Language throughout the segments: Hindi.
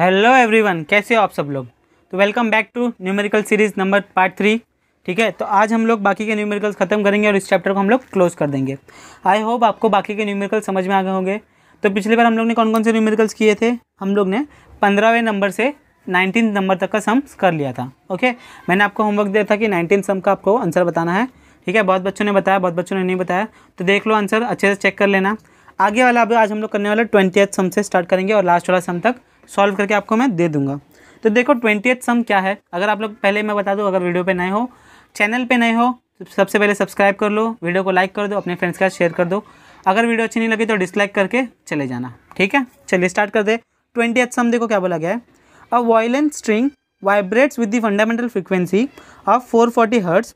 हेलो एवरीवन कैसे हो आप सब लोग तो welcome back to numerical series number part three ठीक है तो आज हम लोग बाकी के न्यूमेरिकल्स ख़त्म करेंगे और इस चैप्टर को हम लोग क्लोज कर देंगे आई होप आपको बाकी के न्यूमेरिकल समझ में आ गए होंगे तो पिछले बार हम लोग ने कौन कौन से न्यूमेरिकल्स किए थे हम लोग ने पंद्रहवें नंबर से नाइनटीन नंबर तक का सम कर लिया था ओके मैंने आपको होमवर्क दिया था कि नाइनटीन सम का आपको आंसर बताना है ठीक है बहुत बच्चों ने बताया बहुत बच्चों ने नहीं बताया तो देख लो आंसर अच्छे से चेक कर लेना आगे वाला अभी आज हम लोग करने वाले ट्वेंटी सम से स्टार्ट करेंगे और लास्ट वाला सम तक सॉल्व करके आपको मैं दे दूंगा तो देखो ट्वेंटी सम क्या है अगर आप लोग पहले मैं बता दूँ अगर वीडियो पे नए हो चैनल पे नए हो तो सबसे पहले सब्सक्राइब कर लो वीडियो को लाइक कर दो अपने फ्रेंड्स के साथ शेयर कर दो अगर वीडियो अच्छी नहीं लगी तो डिसलाइक करके चले जाना ठीक है चलिए स्टार्ट कर दे ट्वेंटी सम देखो क्या बोला गया है a violin string vibrates with the fundamental frequency of four forty hertz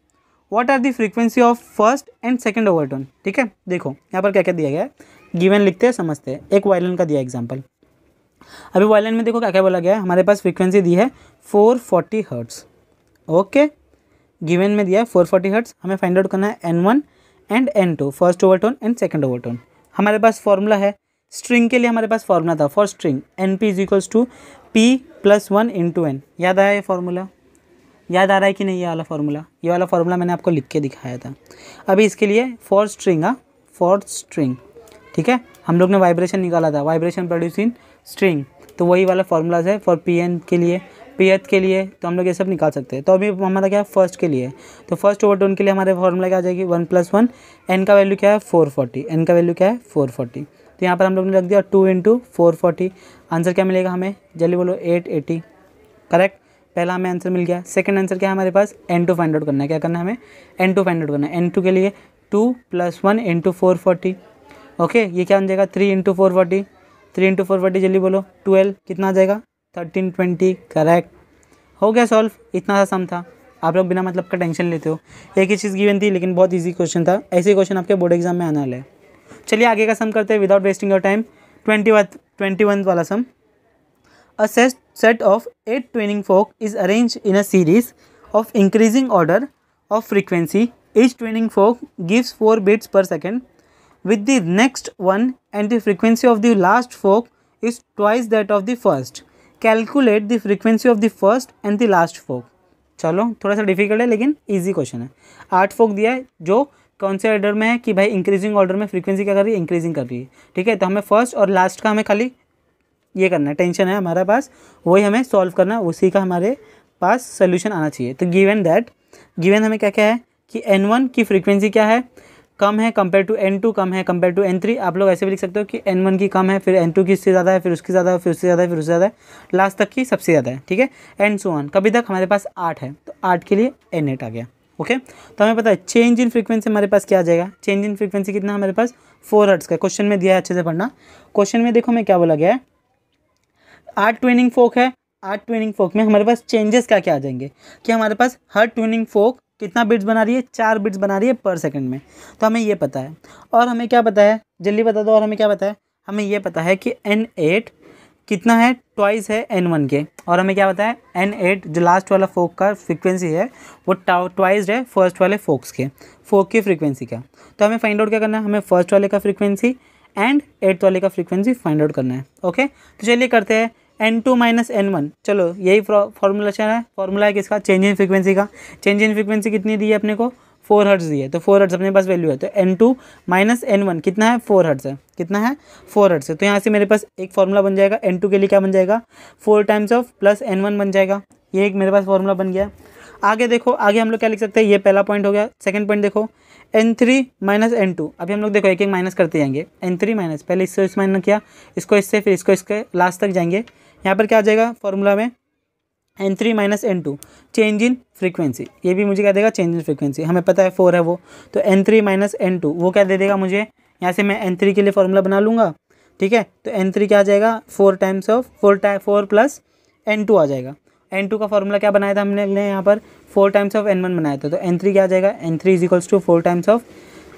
what are the frequency of first and second overtone ठीक है देखो यहाँ पर क्या क्या दिया गया है गिवन लिखते हैं समझते हैं एक वायलिन का दिया एग्जाम्पल अभी वायलिन में देखो क्या क्या बोला गया है हमारे पास फ्रीक्वेंसी दी है four forty hertz okay given में दिया है फोर फोर्टी हर्ट्स हमें फाइंड आउट करना है N one and N two first overtone and second overtone हमारे पास फॉर्मूला है स्ट्रिंग के लिए हमारे पास फॉर्मूला था for string N P is equals to P plus one into N याद आया ये फॉर्मूला याद आ रहा है कि नहीं ये वाला फार्मूला ये वाला फार्मूला मैंने आपको लिख के दिखाया था अभी इसके लिए फॉर स्ट्रिंग आ फॉर स्ट्रिंग ठीक है हम लोग ने वाइब्रेशन निकाला था वाइब्रेशन प्रोड्यूस इन स्ट्रिंग तो वही वाला फार्मूलाज है फॉर पी एन के लिए एथ के लिए तो हम लोग ये सब निकाल सकते हैं तो अभी हमारा क्या है फर्स्ट के लिए तो फर्स्ट ओवर टोन के लिए हमारे फॉर्मूला क्या आ जाएगी वन प्लस वन एन का वैल्यू क्या है फोर फोर्टी एन का वैल्यू क्या है फोर फोर्टी तो यहाँ पर हम लोग ने रख दिया two into four forty answer क्या मिलेगा हमें जल्दी बोलो एट एटी करेक्ट पहला हमें आंसर मिल गया सेकेंड आंसर क्या है हमारे पास एन टू फाइंड आउट करना है क्या करना है हमें एन टू फाइंड आउट करना है एन टू के लिए two plus one into four forty okay ये क्या बन जाएगा three into four forty three into four forty जल्दी बोलो ट्वेल्व कितना आ जाएगा थर्टीन ट्वेंटी करेक्ट हो गया सॉल्व इतना सा सम था आप लोग बिना मतलब का टेंशन लेते हो एक ही चीज़ गिवन थी लेकिन बहुत ईजी क्वेश्चन था ऐसे क्वेश्चन आपके बोर्ड एग्जाम में आने वाले हैं चलिए आगे का सम करते हैं without wasting your time twenty one twenty one वाला सम a set set of eight twinning fork is arrange in a series of increasing order of frequency. Each twinning fork gives four beats per second with the next one and the frequency of the last fork is twice that of the first calculate the frequency of the first and the last fork चलो थोड़ा सा डिफिकल्ट है लेकिन इजी क्वेश्चन है आठ फोक दिया है जो कौन से ऑर्डर में है कि भाई इंक्रीजिंग ऑर्डर में फ्रीक्वेंसी क्या कर रही है इंक्रीजिंग कर रही है ठीक है तो हमें फर्स्ट और लास्ट का हमें खाली ये करना है टेंशन है हमारे पास वही हमें सॉल्व करना उसी का हमारे पास सोल्यूशन आना चाहिए तो गिवन दैट गिवन हमें क्या क्या है कि एन वन की फ्रीक्वेंसी क्या है कम है कंपेयर टू एन टू कम है कम्पेयर टू एन थ्री आप लोग ऐसे भी लिख सकते हो कि एन वन की कम है फिर एन टू की इससे ज़्यादा है फिर उसकी ज़्यादा है फिर उससे ज़्यादा है फिर उससे ज़्यादा है लास्ट तक की सबसे ज़्यादा है ठीक है एन सो वन कभी तक हमारे पास आठ है तो आठ के लिए एन एट आ गया ओके तो हमें पता है चेंज इन फ्रीक्वेंसी हमारे पास क्या आ जाएगा चेंज इन फ्रीक्वेंसी कितना हमारे पास फोर हर्ट्स का क्वेश्चन में दिया है अच्छे से पढ़ना क्वेश्चन में देखो मैं क्या बोला गया है आठ ट्वेनिंग फोक है आठ ट्वेनिंग फोक में हमारे पास चेंजेस क्या क्या आ जाएंगे कि हमारे पास हर ट्विनिंग फोक कितना बिट्स बना रही है चार बिट्स बना रही है पर सेकंड में तो हमें ये पता है और हमें क्या पता है जल्दी बता दो और हमें क्या पता है हमें ये पता है कि एन एट कितना है ट्वाइस है एन वन के और हमें क्या पता है एन एट जो लास्ट वाला फोक का फ्रिक्वेंसी है वो ट्वाइस है फर्स्ट वाले फोक्स के फोक की फ्रिक्वेंसी का तो हमें फाइंड आउट क्या करना है हमें फर्स्ट वाले का फ्रीक्वेंसी एंड एट्थ वाले का फ्रिक्वेंसी फाइंड आउट करना है ओके तो चलिए करते हैं N two minus N one चलो यही फॉर्मूलेशन है फॉर्मूला है किसका चेंज इन फ्रीक्वेंसी का चेंज इन फ्रीक्वेंसी कितनी दी है अपने को फोर हर्ट्स दी है तो फोर हर्ट्स अपने पास वैल्यू है तो N two minus N one कितना है फोर हर्ट्स है कितना है फोर हर्ट्स है तो यहाँ से मेरे पास एक फॉर्मूला बन जाएगा एन टू के लिए क्या बन जाएगा four times of plus N one बन जाएगा ये एक मेरे पास फॉर्मूला बन गया आगे देखो आगे हम लोग क्या लिख सकते हैं ये पहला पॉइंट हो गया सेकंड पॉइंट देखो N three minus N two अभी हम लोग देखो एक एक माइनस करते जाएंगे एन थ्री माइनस पहले इससे इस माइनस किया इसको इससे फिर इसको इसके लास्ट तक जाएंगे यहाँ पर क्या आ जाएगा फॉर्मूला में N three minus N two change in frequency ये भी मुझे क्या देगा चेंज इन फ्रीक्वेंसी हमें पता है फोर है वो तो N three minus N two वो क्या दे देगा मुझे यहाँ से मैं एन थ्री के लिए फॉर्मूला बना लूँगा ठीक है तो एन थ्री क्या आ जाएगा four times of four time four plus N two आ जाएगा एन टू का फॉर्मूला क्या बनाया था हमने यहाँ पर four times of N one बनाया था तो एन थ्री क्या आ जाएगा N three is equals to four times of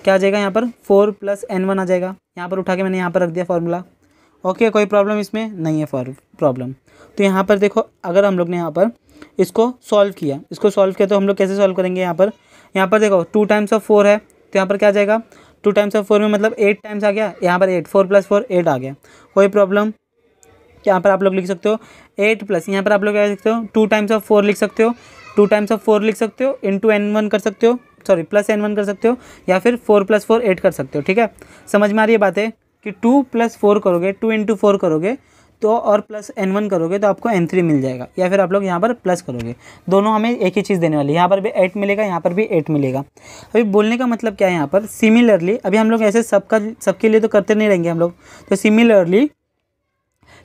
क्या आ जाएगा यहाँ पर फोर प्लस एन वन आ जाएगा यहाँ पर उठा के मैंने यहाँ पर रख दिया फॉर्मूला ओके कोई प्रॉब्लम इसमें नहीं है फॉर प्रॉब्लम तो यहाँ पर देखो अगर हम लोग ने यहाँ पर इसको सॉल्व किया इसको सॉल्व किया तो हम लोग कैसे सॉल्व करेंगे यहाँ पर यहाँ पर देखो टू टाइम्स ऑफ फोर है तो यहाँ पर क्या जाएगा टू टाइम्स ऑफ फोर में मतलब एट टाइम्स आ गया यहाँ पर eight four plus four eight आ गया कोई प्रॉब्लम यहाँ पर आप लोग लिख सकते हो एट प्लस यहाँ पर आप लोग क्या लिख सकते हो टू टाइम्स ऑफ फोर लिख सकते हो टू टाइम्स ऑफ फोर लिख सकते हो टू एन वन कर सकते हो सॉरी प्लस एन वन कर सकते हो या फिर फोर प्लस फोर एट कर सकते हो ठीक है समझ में आ रही है बातें कि टू प्लस फोर करोगे टू इंटू फोर करोगे तो और प्लस एन वन करोगे तो आपको एन थ्री मिल जाएगा या फिर आप लोग यहाँ पर प्लस करोगे दोनों हमें एक ही चीज़ देने वाली यहाँ पर भी एट मिलेगा यहाँ पर भी एट मिलेगा अभी बोलने का मतलब क्या है यहाँ पर सिमिलरली अभी हम लोग ऐसे सबका सबके लिए तो करते नहीं रहेंगे हम लोग तो सिमिलरली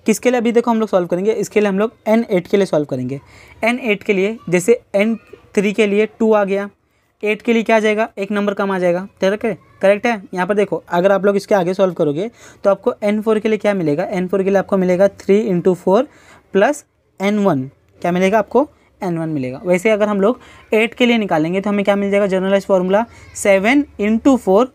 किसके लिए अभी देखो हम लोग सॉल्व करेंगे इसके लिए हम लोग एन एट के लिए सॉल्व करेंगे एन एट के लिए जैसे एन थ्री के लिए टू आ गया एट के लिए क्या आ जाएगा एक नंबर कम आ जाएगा ठीक है करेक्ट है यहाँ पर देखो अगर आप लोग इसके आगे सॉल्व करोगे तो आपको एन फोर के लिए क्या मिलेगा एन फोर के लिए आपको मिलेगा three into four plus N one क्या मिलेगा आपको एन वन मिलेगा वैसे अगर हम लोग एट के लिए निकालेंगे तो हमें क्या मिल जाएगा generalize formula seven into four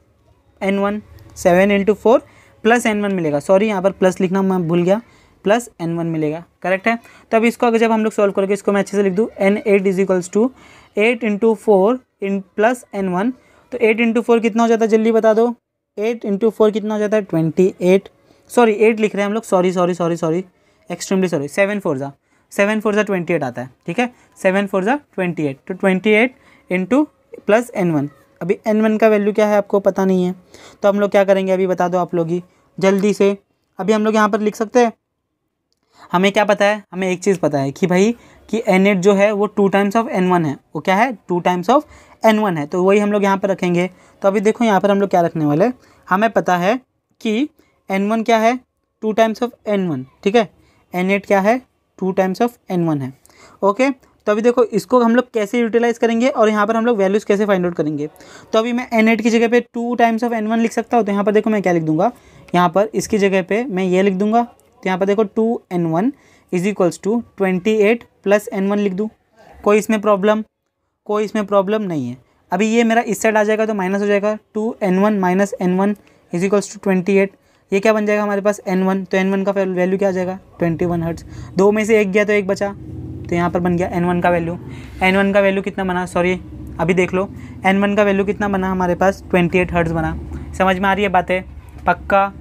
N one seven into four plus N one मिलेगा सॉरी यहाँ पर प्लस लिखना मैं भूल गया प्लस एन वन मिलेगा करेक्ट है तो अब इसको अगर जब हम लोग सॉल्व करोगे इसको मैं अच्छे से लिख दूँ N eight is equals to eight into four in plus N one तो एट इंटू फोर कितना हो जाता है जल्दी बता दो एट इंटू फोर कितना हो जाता है ट्वेंटी एट सॉरी एट लिख रहे हैं हम लोग sorry sorry sorry sorry extremely sorry seven four ज़ा सेवन फोर ज़ा ट्वेंटी एट आता है ठीक है सेवन फोर ज़ा ट्वेंटी एट तो twenty eight into plus N one अभी एन वन का वैल्यू क्या है आपको पता नहीं है तो हम लोग क्या करेंगे अभी बता दो आप लोग ही जल्दी से अभी हम लोग यहाँ पर लिख सकते हैं हमें क्या पता है हमें एक चीज़ पता है कि भाई कि एन एट जो है वो two times of N one है वो क्या है two times of N one है तो वही हम लोग यहाँ पर रखेंगे तो अभी देखो यहाँ पर हम लोग क्या रखने वाले हमें पता है कि एन वन क्या है two times of N one ठीक है एन एट क्या है two times of N one है ओके तो अभी देखो इसको हम लोग कैसे यूटिलाइज करेंगे और यहाँ पर हम लोग वैल्यूज़ कैसे फाइंड आउट करेंगे तो अभी मैं एन एट की जगह पर two times of N one लिख सकता हूँ तो यहाँ पर देखो मैं क्या लिख दूँगा यहाँ पर इसकी जगह पर मैं ये लिख दूँगा तो यहाँ पर देखो two N one is equals to twenty eight plus N one लिख दूँ कोई इसमें प्रॉब्लम कोई इसमें प्रॉब्लम नहीं है अभी ये मेरा इस साइड आ जाएगा तो माइनस हो जाएगा two N one minus N one is equals to twenty eight ये क्या बन जाएगा हमारे पास एन वन तो एन वन का वैल्यू क्या आ जाएगा ट्वेंटी वन हर्ट्स दो में से एक गया तो एक बचा तो यहाँ पर बन गया एन वन का वैल्यू एन वन का वैल्यू कितना बना सॉरी अभी देख लो एन वन का वैल्यू कितना बना हमारे पास ट्वेंटी एट हर्ट्स बना समझ में आ रही है बातें पक्का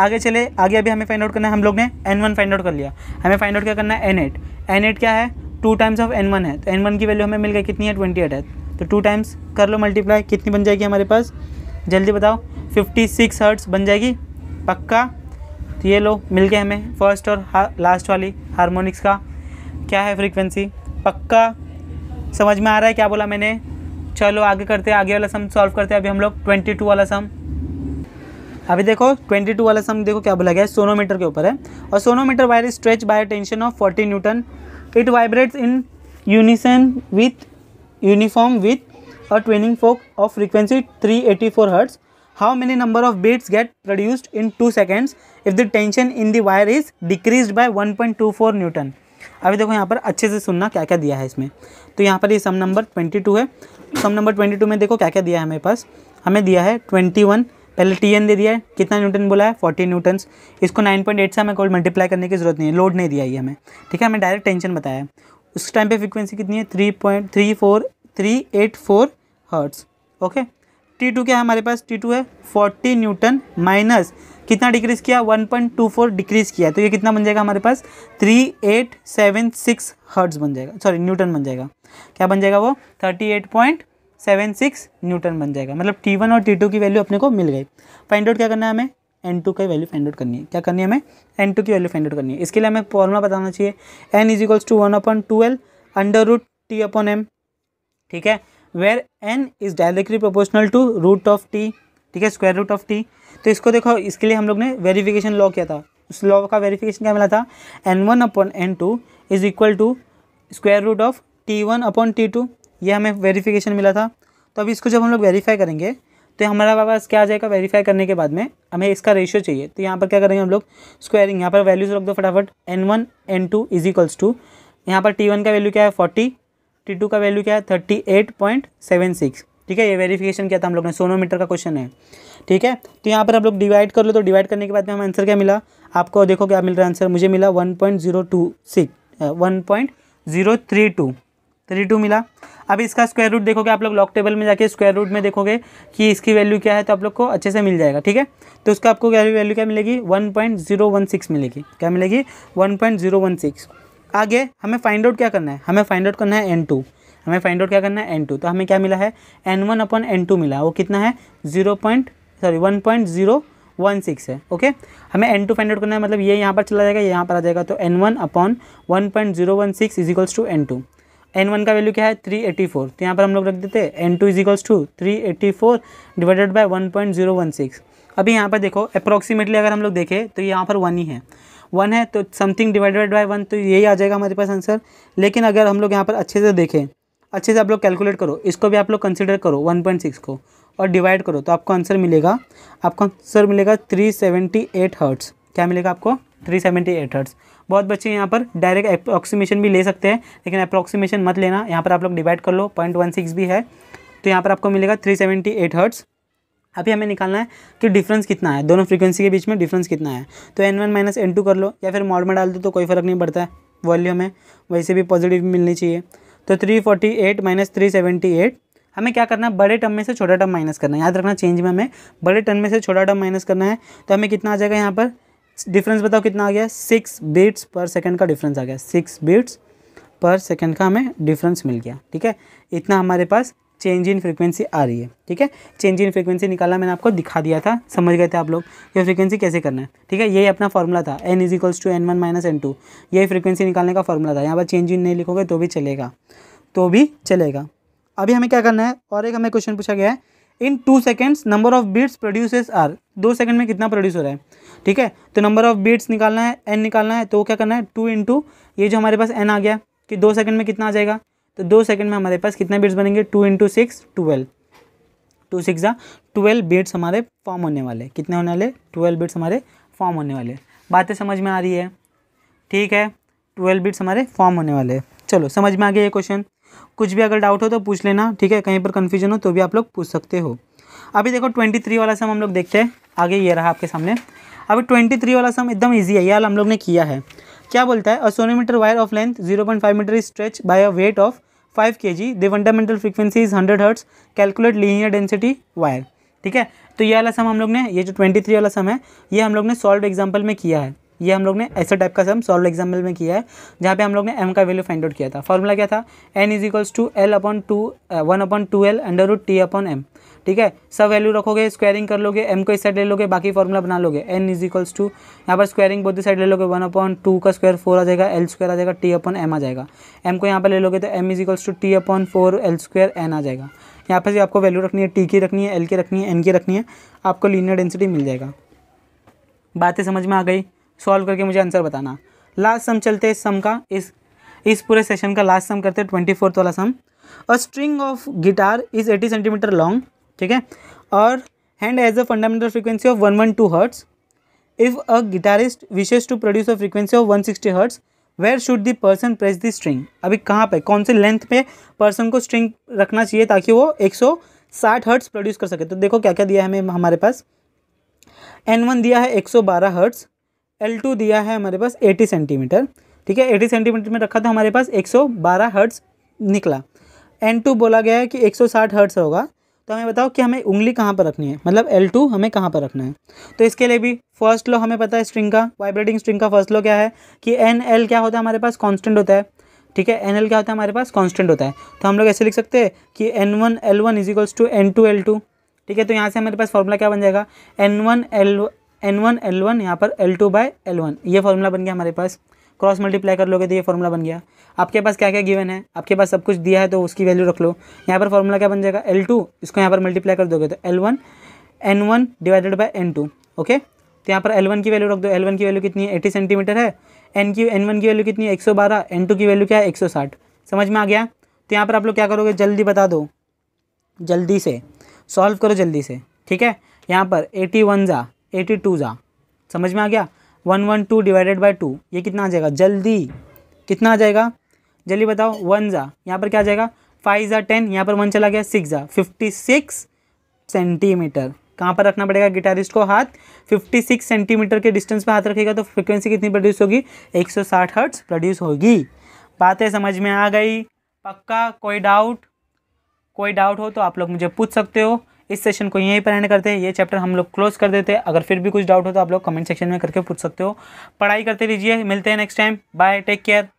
आगे चले आगे अभी हमें फाइंड आउट करना है हम लोग ने एन वन फाइंड आउट कर लिया हमें फाइंड आउट क्या करना है एन एट एन एट क्या है two times of N one है तो एन वन की वैल्यू हमें मिल गई कितनी है ट्वेंटी एट है तो टू टाइम्स कर लो मल्टीप्लाई कितनी बन जाएगी हमारे पास जल्दी बताओ फिफ्टी सिक्स हर्ट्स बन जाएगी पक्का तो ये लो मिल गए हमें फर्स्ट और लास्ट वाली हारमोनिक्स का क्या है फ्रीक्वेंसी पक्का समझ में आ रहा है क्या बोला मैंने चलो आगे करते हैं आगे वाला सम सॉल्व करते हैं अभी हम लोग ट्वेंटी टू वाला सम अभी देखो 22 वाला सम देखो क्या बोला गया है सोनोमीटर के ऊपर है और sonometer wire stretch by tension of 40 newton it vibrates in unison with uniform with a twinning fork of frequency 384 eighty four hertz how many number of beats get produced in two seconds if the tension in the wire is decreased by 1.24 newton अभी देखो यहाँ पर अच्छे से सुनना क्या क्या दिया है इसमें तो यहाँ पर ये सम नंबर 22 है सम नंबर 22 में देखो क्या क्या दिया है हमारे पास हमें दिया है 21 पहले टी एन दे दिया है कितना न्यूटन बोला है फोर्टी न्यूटन्स इसको नाइन पॉइंट एट से हमें कोई मल्टीप्लाई करने की जरूरत नहीं है लोड नहीं दिया ये हमें ठीक है हमें डायरेक्ट टेंशन बताया है उस टाइम पे फ्रीक्वेंसी कितनी है three point three four three eight four hertz okay T two क्या है हमारे पास टी टू है फोर्टी न्यूटन माइनस कितना डिक्रीज़ किया one point two four decrease किया तो ये कितना बन जाएगा हमारे पास three eight seven six hertz बन जाएगा सॉरी न्यूटन बन जाएगा क्या बन जाएगा वो thirty eight point seven six newton बन जाएगा मतलब टी वन और टी टू की वैल्यू अपने को मिल गई फाइंड आउट क्या करना है हमें एन टू का वैल्यू फाइंड आउट करनी है क्या करनी है हमें एन टू की वैल्यू फाइंड आउट करनी है इसके लिए हमें फॉर्मूला बताना चाहिए N is equals to one upon two L under root T upon M ठीक है where N is directly proportional to root of T ठीक है स्क्वायर रूट ऑफ टी तो इसको देखो इसके लिए हम लोग ने वेरीफिकेशन लॉ किया था उस लॉ का वेरीफिकेशन क्या मिला था N one upon N two is equal to square root of T one upon T two ये हमें वेरीफिकेशन मिला था तो अभी इसको जब हम लोग वेरीफाई करेंगे तो हमारा पास क्या आ जाएगा वेरीफाई करने के बाद में हमें इसका रेशियो चाहिए तो यहाँ पर क्या करेंगे हम लोग स्क्वायरिंग यहाँ पर वैल्यूज़ रख दो फटाफट N one N two is equals to यहाँ पर टी वन का वैल्यू क्या है फोर्टी टी टू का वैल्यू क्या है thirty eight point seven six ठीक है ये वेरीफिकेशन किया था हम लोग ने सोनोमीटर का क्वेश्चन है ठीक है तो यहाँ पर आप लोग डिवाइड कर लो तो डिवाइड करने के बाद में हमें आंसर क्या मिला आपको देखो क्या मिल रहा है आंसर मुझे मिला one point zero two six one point zero three two three two मिला अब इसका स्क्वायर रूट देखोगे आप लोग लॉक टेबल में जाके स्क्वायर रूट में देखोगे कि इसकी वैल्यू क्या है तो आप लोग को अच्छे से मिल जाएगा ठीक है तो उसका आपको क्या वैल्यू क्या मिलेगी one point zero one six मिलेगी क्या मिलेगी one point zero one six आगे हमें फाइंड आउट क्या करना है हमें फाइंड आउट करना है एन टू हमें फाइंड आउट क्या करना है एन टू तो हमें क्या मिला है N one upon N two मिला वो कितना है zero point sorry one point zero one six है ओके हमें एन टू फाइंड आउट करना है मतलब ये यहाँ पर चला जाएगा ये यहाँ पर आ जाएगा तो N one upon one point zero one six equals to N two N one का वैल्यू क्या है थ्री एटी फोर तो यहाँ पर हम लोग रख देते हैं N two is equals to three eighty four divided by one point zero one six अभी यहाँ पर देखो अप्रॉक्सीमेटली अगर हम लोग देखें तो यहाँ पर वन ही है वन है तो समथिंग डिवाइडेड बाई वन तो यही आ जाएगा हमारे पास आंसर लेकिन अगर हम लोग यहाँ पर अच्छे से देखें अच्छे से आप लोग कैलकुलेट करो इसको भी आप लोग कंसिडर करो वन पॉइंट सिक्स को और डिवाइड करो तो आपको आंसर मिलेगा आपको आंसर मिलेगा थ्री सेवेंटी एट हर्ट्स क्या मिलेगा आपको थ्री सेवेंटी एट हर्ट्स बहुत बच्चे यहाँ पर डायरेक्ट अप्रॉक्सीमेशन भी ले सकते हैं लेकिन अप्रॉक्सीमेशन मत लेना यहाँ पर आप लोग डिवाइड कर लो पॉइंट भी है तो यहाँ पर आपको मिलेगा थ्री सेवेंटी एट हर्ट्स अभी हमें निकालना है कि डिफरेंस कितना है दोनों फ्रीक्वेंसी के बीच में डिफरेंस कितना है तो N one minus N two कर लो या फिर मॉड में डाल दो तो कोई फ़र्क नहीं पड़ता है वॉल्यूम है वैसे भी पॉजिटिव मिलनी चाहिए तो three forty eight minus three seventy eight हमें क्या करना है बड़े टर्म में से छोटा टर्म माइनस करना है याद रखना चेंज में हमें बड़े टर्म में से छोटा टर्म माइनस करना है तो हमें कितना आ जाएगा यहाँ पर डिफरेंस बताओ कितना आ गया सिक्स बीट्स पर सेकेंड का डिफरेंस आ गया सिक्स बीट्स पर सेकेंड का हमें डिफरेंस मिल गया ठीक है इतना हमारे पास चेंज इन फ्रीक्वेंसी आ रही है ठीक है चेंज इन फ्रीक्वेंसी निकाला मैंने आपको दिखा दिया था समझ गए थे आप लोग ये फ्रीक्वेंसी कैसे करना है ठीक है यही अपना फॉर्मूला था N is equals to N one minus N two यही फ्रीक्वेंसी निकालने का फॉर्मूला था यहाँ पर चेंज इन नहीं लिखोगे तो भी चलेगा तो भी चलेगा अभी हमें क्या करना है और एक हमें क्वेश्चन पूछा गया है in two seconds number of beats produces are दो सेकंड में कितना प्रोड्यूस हो रहा है ठीक है तो नंबर ऑफ बीट्स निकालना है एन निकालना है तो क्या करना है टू इन टू ये जो हमारे पास एन आ गया कि दो सेकेंड में कितना आ जाएगा तो दो सेकेंड में हमारे पास कितने बीट्स बनेंगे two into six twelve two six या ट्वेल्व बीट्स हमारे फॉर्म होने वाले कितने होने वाले ट्वेल्व बीट्स हमारे फॉर्म होने वाले बातें समझ में आ रही है ठीक है ट्वेल्व बीट्स हमारे फॉर्म होने वाले चलो समझ में आ गया ये क्वेश्चन कुछ भी अगर डाउट हो तो पूछ लेना ठीक है कहीं पर कन्फ्यूजन हो तो भी आप लोग पूछ सकते हो अभी देखो ट्वेंटी थ्री वाला सम हम लोग देखते हैं आगे ये रहा आपके सामने अभी ट्वेंटी थ्री वाला सम एकदम ईजी है यार हम लोग ने किया है क्या बोलता है sonometer wire of length zero point five metre stretch by a weight of five K G the fundamental frequency is hundred hertz calculate linear density wire ठीक है तो ये वाला सम हम लोग ने ये जो ट्वेंटी थ्री वाला सम है ये हम लोग ने सॉल्व एग्जाम्पल में किया है ये हम लोग ने ऐसे टाइप का सम सॉल्व एग्जाम्पल में किया है जहाँ पे हम लोग ने एम का वैल्यू फाइंड आउट किया था फॉर्मूला क्या था N is equals to L upon two one upon two L under root T upon M ठीक है सब वैल्यू रखोगे स्क्वायरिंग कर लोगे एम को इस साइड ले लोगे बाकी फॉर्मूला बना लोगे एन इज इक्वल्स टू यहाँ पर स्क्वायरिंग बोध साइड ले लोगे वन अपॉन टू का स्क्वायर फोर आ जाएगा एल स्क्वायर आ जाएगा टी अपॉन एम आ जाएगा एम को यहाँ पर ले लोगे तो M is equals to T upon four L square N आ जाएगा यहाँ पर आपको वैल्यू रखनी है टी की रखनी है एल की रखनी है एन की रखनी है आपको लीनियर डेंसिटी मिल जाएगा बातें समझ में आ गई सॉल्व करके मुझे आंसर बताना लास्ट सम चलते हैं सम का इस इस पूरे सेशन का लास्ट सम करते हैं ट्वेंटी फोर्थ वाला सम a string of guitar is eighty centimeter long ठीक है और and has a fundamental frequency of one one two hertz if a guitarist wishes to produce a frequency of one sixty hertz where should the person press the string अभी कहाँ पे कौन से लेंथ पे पर्सन को स्ट्रिंग रखना चाहिए ताकि वो एक सौ साठ हर्ट्स प्रोड्यूस कर सके तो देखो क्या क्या दिया है हमें हमारे पास एन वन दिया है एक सौ बारह हर्ट्स एल टू दिया है हमारे पास एटी सेंटीमीटर ठीक है एटी सेंटीमीटर में रखा था हमारे पास एक सौ बारह हर्ट्स निकला एन टू बोला गया है कि एक सौ साठ हर्ट्स होगा तो हमें बताओ कि हमें उंगली कहाँ पर रखनी है मतलब एल टू हमें कहाँ पर रखना है तो इसके लिए भी फर्स्ट लो हमें पता है स्ट्रिंग का वाइब्रेटिंग स्ट्रिंग का फर्स्ट लो क्या है कि एन एल क्या होता है हमारे पास कॉन्स्टेंट होता है ठीक है एन एल क्या होता है हमारे पास कॉन्स्टेंट होता है तो हम लोग ऐसे लिख सकते हैं कि N one L one equals to N two L two ठीक है तो यहाँ से हमारे पास फॉर्मूला क्या बन जाएगा N one L N one L one यहाँ पर L two by L one ये फॉर्मूला बन गया हमारे पास क्रॉस मल्टीप्लाई कर लोगे तो ये फॉर्मूला बन गया आपके पास क्या क्या गिवन है आपके पास सब कुछ दिया है तो उसकी वैल्यू रख लो यहाँ पर फॉर्मूला क्या बन जाएगा एल टू इसको यहाँ पर मल्टीप्लाई कर दोगे तो L one N one divided by N two okay तो यहाँ पर एल वन की वैल्यू रख दो एल वन की वैल्यू कितनी है एटी सेंटीमीटर है एन की एन वन की वैल्यू कितनी है एक सौ बारह एन टू की वैल्यू क्या है एक सौ साठ समझ में आ गया तो यहाँ पर आप लोग क्या करोगे जल्दी बता दो जल्दी से सॉल्व करो जल्दी से ठीक है यहाँ पर एटी वन जा एटी टू ज़ा समझ में आ गया one one two divided by two ये कितना आ जाएगा जल्दी कितना आ जाएगा जल्दी बताओ वन ज़ा यहाँ पर क्या आ जाएगा फाइव ज़ा टेन यहाँ पर वन चला गया सिक्स ज़ा फिफ्टी सिक्स सेंटीमीटर कहाँ पर रखना पड़ेगा गिटारिस्ट को हाथ 56 सेंटीमीटर के डिस्टेंस पर हाथ रखेगा तो फ्रिक्वेंसी कितनी प्रोड्यूस होगी 160 हर्ट्ज प्रोड्यूस होगी बातें समझ में आ गई पक्का कोई डाउट कोई डाउट हो तो आप लोग मुझे पूछ सकते हो इस सेशन को यहीं पर एंड करते हैं ये चैप्टर हम लोग क्लोज कर देते हैं अगर फिर भी कुछ डाउट हो तो आप लोग कमेंट सेक्शन में करके पूछ सकते हो पढ़ाई करते रहिए मिलते हैं next time bye take care